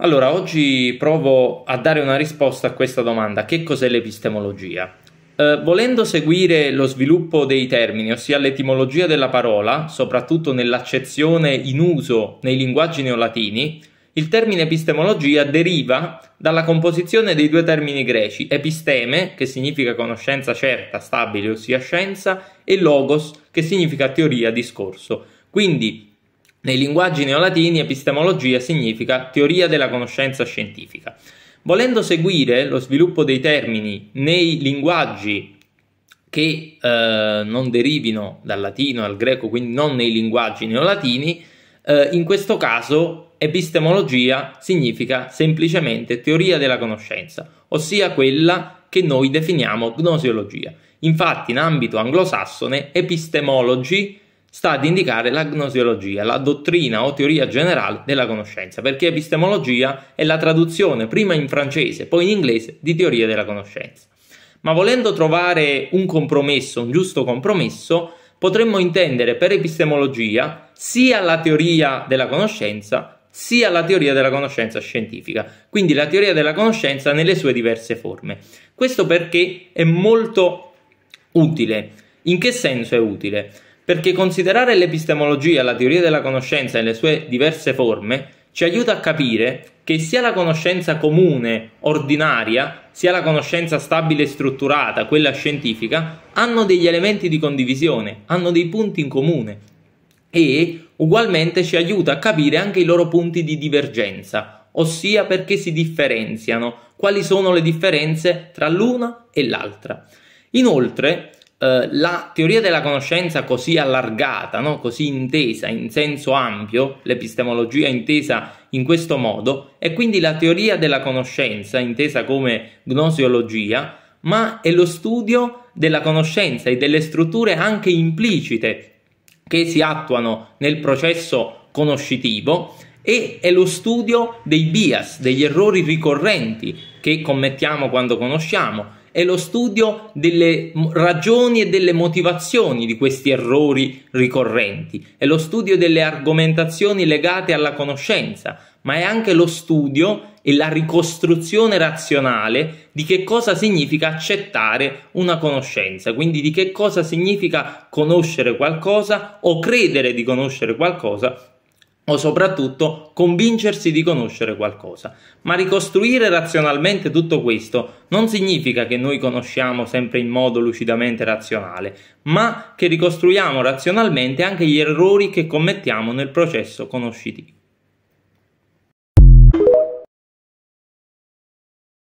Allora, oggi provo a dare una risposta a questa domanda, che cos'è l'epistemologia? Eh, volendo seguire lo sviluppo dei termini, ossia l'etimologia della parola, soprattutto nell'accezione in uso nei linguaggi neolatini, il termine epistemologia deriva dalla composizione dei due termini greci, episteme, che significa conoscenza certa, stabile, ossia scienza, e logos, che significa teoria, discorso. Quindi nei linguaggi neolatini epistemologia significa teoria della conoscenza scientifica. Volendo seguire lo sviluppo dei termini nei linguaggi che eh, non derivino dal latino dal greco, quindi non nei linguaggi neolatini, eh, in questo caso epistemologia significa semplicemente teoria della conoscenza, ossia quella che noi definiamo gnosiologia. Infatti in ambito anglosassone epistemology sta ad indicare la gnosiologia, la dottrina o teoria generale della conoscenza, perché epistemologia è la traduzione prima in francese, poi in inglese di teoria della conoscenza. Ma volendo trovare un compromesso, un giusto compromesso, potremmo intendere per epistemologia sia la teoria della conoscenza sia la teoria della conoscenza scientifica, quindi la teoria della conoscenza nelle sue diverse forme. Questo perché è molto utile. In che senso è utile? perché considerare l'epistemologia, la teoria della conoscenza e le sue diverse forme ci aiuta a capire che sia la conoscenza comune, ordinaria, sia la conoscenza stabile e strutturata, quella scientifica, hanno degli elementi di condivisione, hanno dei punti in comune e ugualmente ci aiuta a capire anche i loro punti di divergenza, ossia perché si differenziano, quali sono le differenze tra l'una e l'altra. Inoltre, eh, la teoria della conoscenza così allargata, no? così intesa in senso ampio, l'epistemologia intesa in questo modo, è quindi la teoria della conoscenza intesa come gnosiologia, ma è lo studio della conoscenza e delle strutture anche implicite che si attuano nel processo conoscitivo e è lo studio dei bias, degli errori ricorrenti che commettiamo quando conosciamo, è lo studio delle ragioni e delle motivazioni di questi errori ricorrenti, è lo studio delle argomentazioni legate alla conoscenza, ma è anche lo studio e la ricostruzione razionale di che cosa significa accettare una conoscenza, quindi di che cosa significa conoscere qualcosa o credere di conoscere qualcosa o soprattutto convincersi di conoscere qualcosa. Ma ricostruire razionalmente tutto questo non significa che noi conosciamo sempre in modo lucidamente razionale, ma che ricostruiamo razionalmente anche gli errori che commettiamo nel processo conoscitivo.